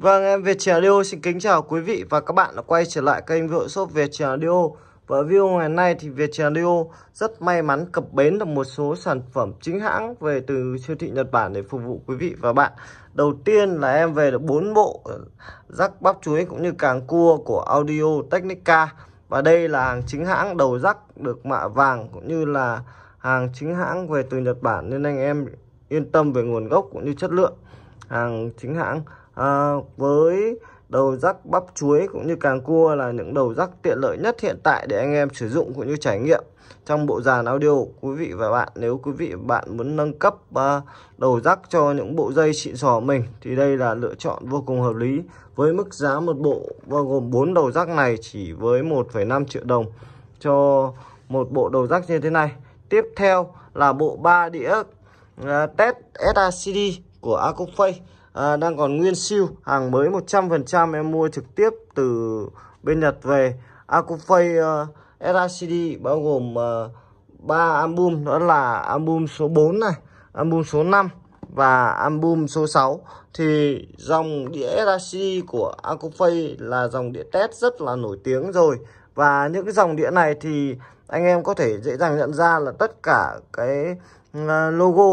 Vâng, em Việt Leo xin kính chào quý vị và các bạn đã quay trở lại kênh vợ shop Việt Leo Và video ngày nay thì Việt Leo rất may mắn cập bến được một số sản phẩm chính hãng về từ siêu thị Nhật Bản để phục vụ quý vị và bạn. Đầu tiên là em về được 4 bộ rắc bắp chuối cũng như càng cua của Audio Technica. Và đây là hàng chính hãng đầu rắc được mạ vàng cũng như là hàng chính hãng về từ Nhật Bản nên anh em yên tâm về nguồn gốc cũng như chất lượng hàng chính hãng à, với đầu rắc bắp chuối cũng như càng cua là những đầu rắc tiện lợi nhất hiện tại để anh em sử dụng cũng như trải nghiệm trong bộ dàn audio quý vị và bạn nếu quý vị và bạn muốn nâng cấp à, đầu rắc cho những bộ dây xịn sò mình thì đây là lựa chọn vô cùng hợp lý với mức giá một bộ bao gồm 4 đầu rắc này chỉ với 1,5 triệu đồng cho một bộ đầu rắc như thế này tiếp theo là bộ ba đĩa à, test SACD của Acofay à, đang còn nguyên siêu hàng mới 100% em mua trực tiếp từ bên Nhật về Acofay uh, ờ, SRCD bao gồm uh, ờ, 3 album đó là album số 4 này album số 5 và album số 6 thì dòng đĩa SRCD của Acofay là dòng đĩa test rất là nổi tiếng rồi và những cái dòng đĩa này thì anh em có thể dễ dàng nhận ra là tất cả cái ờ, logo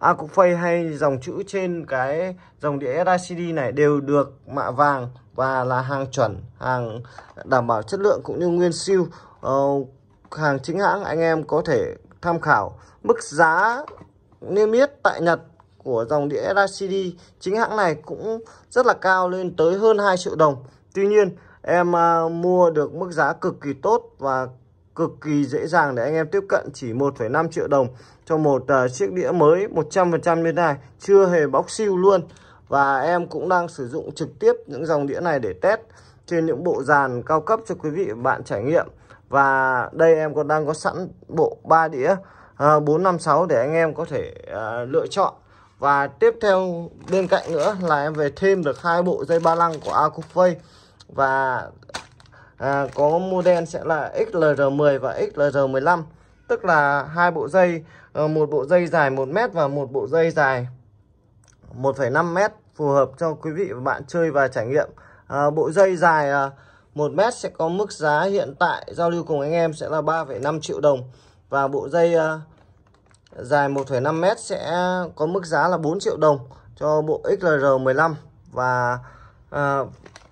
A hay dòng chữ trên cái dòng đĩa SICD này đều được mạ vàng và là hàng chuẩn, hàng đảm bảo chất lượng cũng như nguyên siêu. Uh, hàng chính hãng anh em có thể tham khảo mức giá niêm yết tại Nhật của dòng đĩa LCD chính hãng này cũng rất là cao lên tới hơn 2 triệu đồng. Tuy nhiên em uh, mua được mức giá cực kỳ tốt và cực kỳ dễ dàng để anh em tiếp cận chỉ 1,5 triệu đồng cho một uh, chiếc đĩa mới 100% như thế này chưa hề bóc siêu luôn và em cũng đang sử dụng trực tiếp những dòng đĩa này để test trên những bộ dàn cao cấp cho quý vị và bạn trải nghiệm và đây em còn đang có sẵn bộ 3 đĩa à, uh, 456 để anh em có thể uh, lựa chọn và tiếp theo bên cạnh nữa là em về thêm được hai bộ dây ba lăng của Acufay và à, có model sẽ là XLR10 và XLR15 tức là hai bộ dây ờ, một bộ dây dài 1 mét và một bộ dây dài 1,5 mét phù hợp cho quý vị và bạn chơi và trải nghiệm à, bộ dây dài à, 1 mét sẽ có mức giá hiện tại giao lưu cùng anh em sẽ là 3,5 triệu đồng và bộ dây à, dài 1,5 mét sẽ có mức giá là 4 triệu đồng cho bộ XLR15 và à,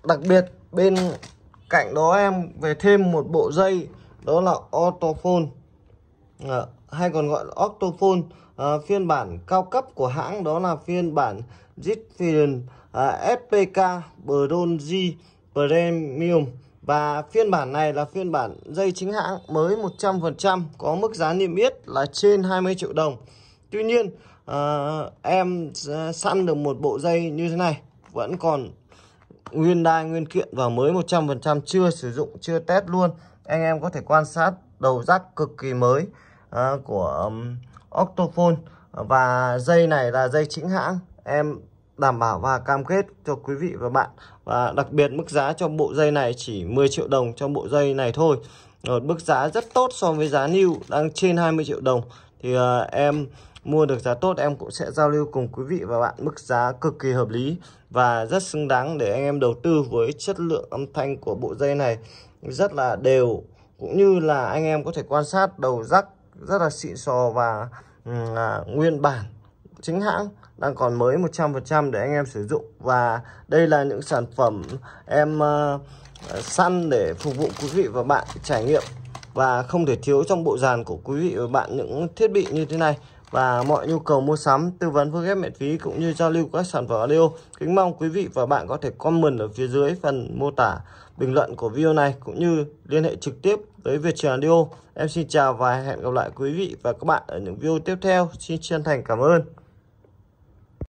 đặc biệt bên cạnh đó em về thêm một bộ dây đó là autophone à, hay còn gọi là octophone à, phiên bản cao cấp của hãng đó là phiên bản Zipfion à, ờ, SPK Bronze Premium và phiên bản này là phiên bản dây chính hãng mới 100% có mức giá niêm yết là trên 20 triệu đồng Tuy nhiên à, em săn được một bộ dây như thế này vẫn còn nguyên đai nguyên kiện và mới 100% chưa sử dụng chưa test luôn anh em có thể quan sát đầu rác cực kỳ mới à, của um, Octophone và dây này là dây chính hãng em đảm bảo và cam kết cho quý vị và bạn và đặc biệt mức giá cho bộ dây này chỉ 10 triệu đồng cho bộ dây này thôi ờ, mức giá rất tốt so với giá new đang trên 20 triệu đồng thì uh, em mua được giá tốt em cũng sẽ giao lưu cùng quý vị và bạn mức giá cực kỳ hợp lý và rất xứng đáng để anh em đầu tư với chất lượng âm thanh của bộ dây này rất là đều cũng như là anh em có thể quan sát đầu rắc rất là xịn sò và à, nguyên bản chính hãng đang còn mới 100% để anh em sử dụng và đây là những sản phẩm em uh, săn để phục vụ quý vị và bạn trải nghiệm và không thể thiếu trong bộ dàn của quý vị và bạn những thiết bị như thế này và mọi nhu cầu mua sắm, tư vấn phương ghép miễn phí cũng như giao lưu các sản phẩm audio. Kính mong quý vị và bạn có thể comment ở phía dưới phần mô tả bình luận của video này cũng như liên hệ trực tiếp với Việt Trần Audio. Em xin chào và hẹn gặp lại quý vị và các bạn ở những video tiếp theo. Xin chân thành cảm ơn.